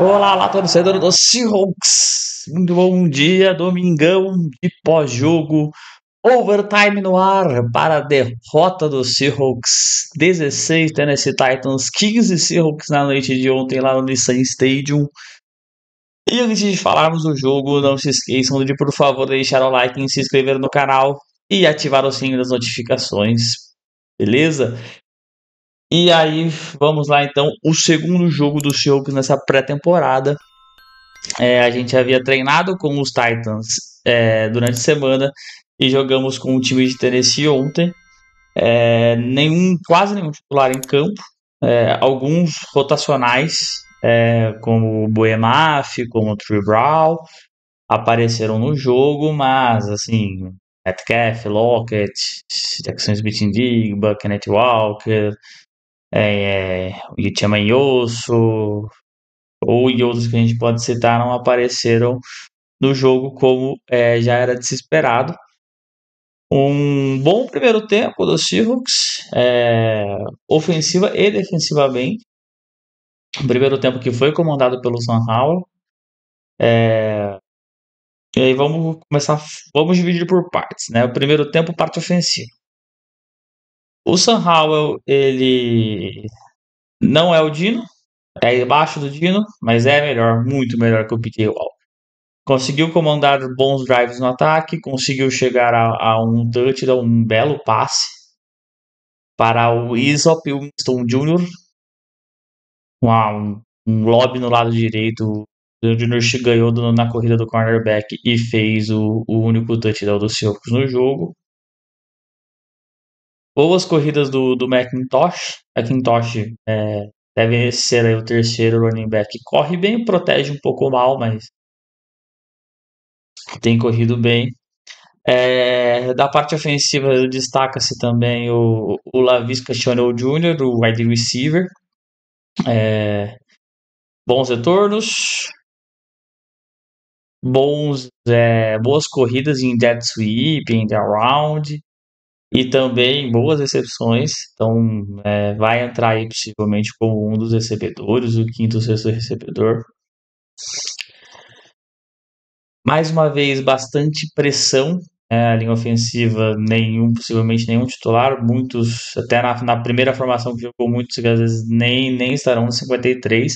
Olá, lá torcedor do Seahawks. Muito bom dia, domingão de pós-jogo. Overtime no ar para a derrota do Seahawks. 16 Tennessee Titans, 15 Seahawks na noite de ontem lá no Nissan Stadium. E antes de falarmos do jogo, não se esqueçam de, por favor, deixar o like e se inscrever no canal e ativar o sininho das notificações. Beleza? E aí, vamos lá então, o segundo jogo dos Seahawks nessa pré-temporada. É, a gente havia treinado com os Titans é, durante a semana e jogamos com o time de Tennessee ontem. É, nenhum, quase nenhum titular em campo, é, alguns rotacionais, é, como o Boemaf, como o Tree apareceram no jogo, mas assim, Metcalf, Lockett, Jackson Smith Indigba, Kenneth Walker, é, é, o Yutiama Yoso ou e outros que a gente pode citar não apareceram no jogo como é, já era de se esperado. Um bom primeiro tempo do Seahawks, é, ofensiva e defensivamente. O primeiro tempo que foi comandado pelo Sam Howell. É, e aí vamos começar, vamos dividir por partes. Né? O primeiro tempo, parte ofensiva. O Sam Howell, ele não é o Dino, é abaixo do Dino, mas é melhor, muito melhor que o PJ Walker. Conseguiu comandar bons drives no ataque, conseguiu chegar a, a um touchdown, um belo passe para o Isop Winston Jr. Um, um lobby no lado direito. O Jr. ganhou na corrida do cornerback e fez o, o único touchdown do Seahawks no jogo. Boas corridas do, do McIntosh. Macintosh é, deve ser aí, o terceiro running back. Corre bem, protege um pouco mal, mas tem corrido bem. É, da parte ofensiva, destaca-se também o, o Lavisca Chanel Jr., o wide receiver. É, bons retornos, bons, é, boas corridas em dead sweep, em the round e também boas recepções. Então, é, vai entrar aí possivelmente como um dos recebedores, o quinto, sexto recebedor. Mais uma vez, bastante pressão. É, a linha ofensiva, nenhum, possivelmente nenhum titular. Muitos, até na, na primeira formação que jogou, muitos que às vezes nem, nem estarão no 53,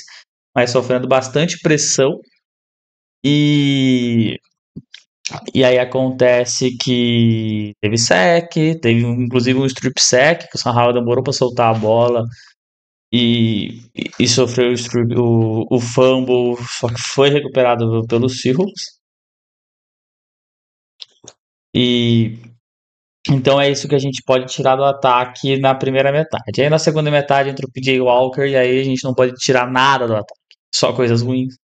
mas sofrendo bastante pressão. E e aí acontece que teve sec, teve inclusive um strip sec, que o San demorou para soltar a bola e, e, e sofreu o, strip, o, o, fumble, só que foi recuperado pelos Seahawks. E então é isso que a gente pode tirar do ataque na primeira metade. Aí na segunda metade entra o PJ Walker e aí a gente não pode tirar nada do ataque, só coisas ruins. O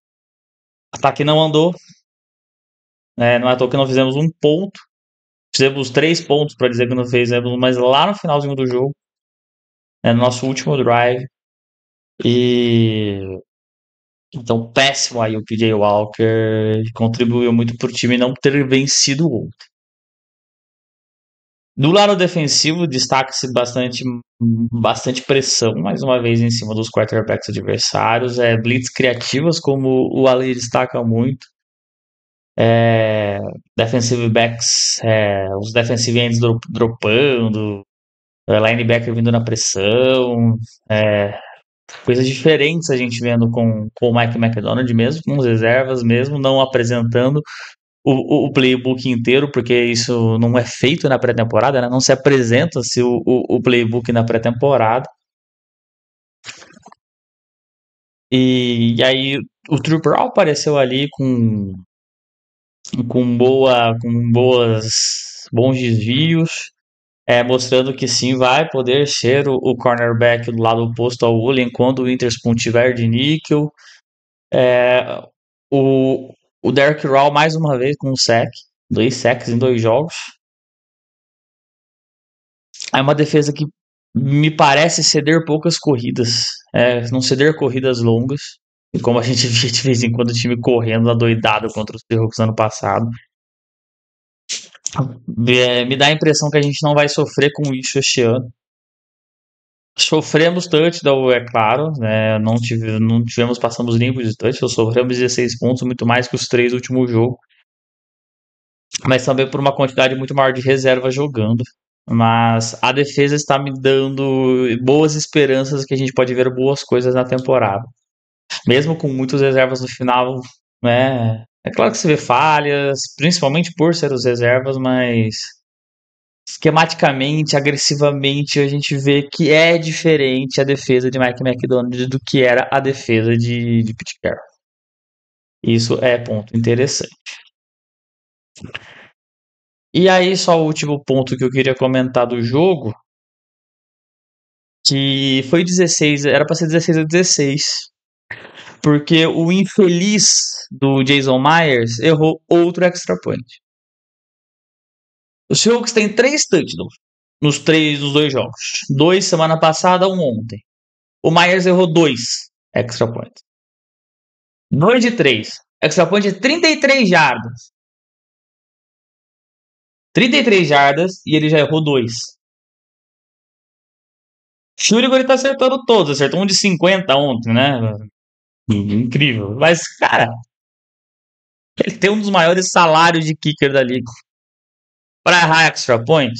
ataque não andou, né? Não é à toa que nós fizemos um ponto. Fizemos três pontos para dizer que não fizemos, mas lá no finalzinho do jogo, né, no nosso último drive. E. Então, péssimo aí o PJ Walker. Contribuiu muito para o time não ter vencido o outro Do lado defensivo, destaca-se bastante, bastante pressão, mais uma vez, em cima dos quarterbacks adversários. É, blitz criativas, como o Ali destaca muito é, defensive backs, é, os defensive ends dropando, é, linebacker vindo na pressão, é, coisas diferentes a gente vendo com, com o Mike McDonald mesmo, com as reservas mesmo, não apresentando o, o, playbook inteiro, porque isso não é feito na pré-temporada, né? não se apresenta-se o, o, o playbook na pré-temporada. E, e, aí o Trooper apareceu ali com com boa, com boas, bons desvios, é, mostrando que sim vai poder ser o, o cornerback do lado oposto ao Olin quando o Interspun tiver de níquel. É, o, o Derrick Raw mais uma vez com um sec, dois secs em dois jogos. É uma defesa que me parece ceder poucas corridas, é, não ceder corridas longas. E como a gente via de vez em quando o time correndo adoidado contra os Seahawks ano passado. É, me dá a impressão que a gente não vai sofrer com isso este ano. Sofremos touchdown, é claro, né? não, tive, não tivemos, passamos limpos de touchdown, sofremos 16 pontos, muito mais que os três últimos jogos. Mas também por uma quantidade muito maior de reserva jogando. Mas a defesa está me dando boas esperanças que a gente pode ver boas coisas na temporada mesmo com muitas reservas no final, né? É claro que se vê falhas, principalmente por ser os reservas, mas esquematicamente, agressivamente, a gente vê que é diferente a defesa de Mike McDonald do que era a defesa de, de Pete Carroll. Isso é ponto interessante. E aí, só o último ponto que eu queria comentar do jogo, que foi 16, era para ser 16 a 16, porque o infeliz do Jason Myers errou outro extra point. O Seahawks tem três touchdowns nos três dos dois jogos. Dois semana passada, um ontem. O Myers errou dois extra points. Dois de três. Extra point é 33 jardas. 33 jardas e ele já errou dois. Shurigo ele tá acertando todos. Acertou um de 50 ontem, né? Incrível. Mas, cara, ele tem um dos maiores salários de kicker da liga. Para errar extra point?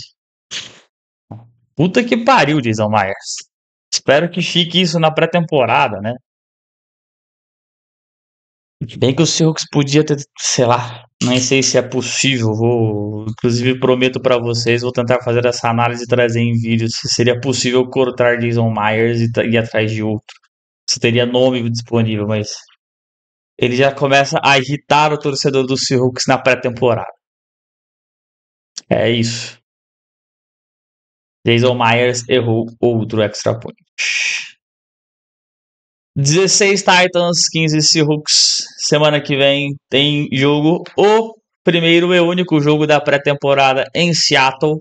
Puta que pariu, Jason Myers. Espero que fique isso na pré-temporada, né? Bem que o Seahawks podia ter, sei lá, nem sei se é possível. Vou, inclusive, prometo para vocês, vou tentar fazer essa análise e trazer em vídeo se seria possível cortar Jason Myers e ir atrás de outro se teria nome disponível, mas ele já começa a irritar o torcedor do Seahawks na pré-temporada. É isso. Jason Myers errou outro extra point. 16 Titans, 15 Seahawks. Semana que vem tem jogo. O primeiro e único jogo da pré-temporada em Seattle.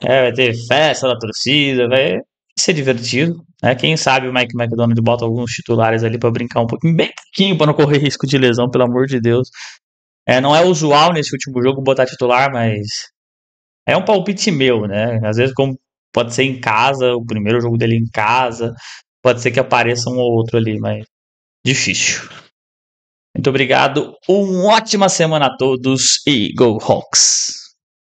É, vai ter festa da torcida, vai ser divertido. Né? Quem sabe o Mike McDonald bota alguns titulares ali para brincar um pouquinho, bem pouquinho, para não correr risco de lesão, pelo amor de Deus. É, não é usual nesse último jogo botar titular, mas é um palpite meu, né? Às vezes, como pode ser em casa, o primeiro jogo dele em casa, pode ser que apareça um ou outro ali, mas difícil. Muito obrigado, uma ótima semana a todos e Go Hawks!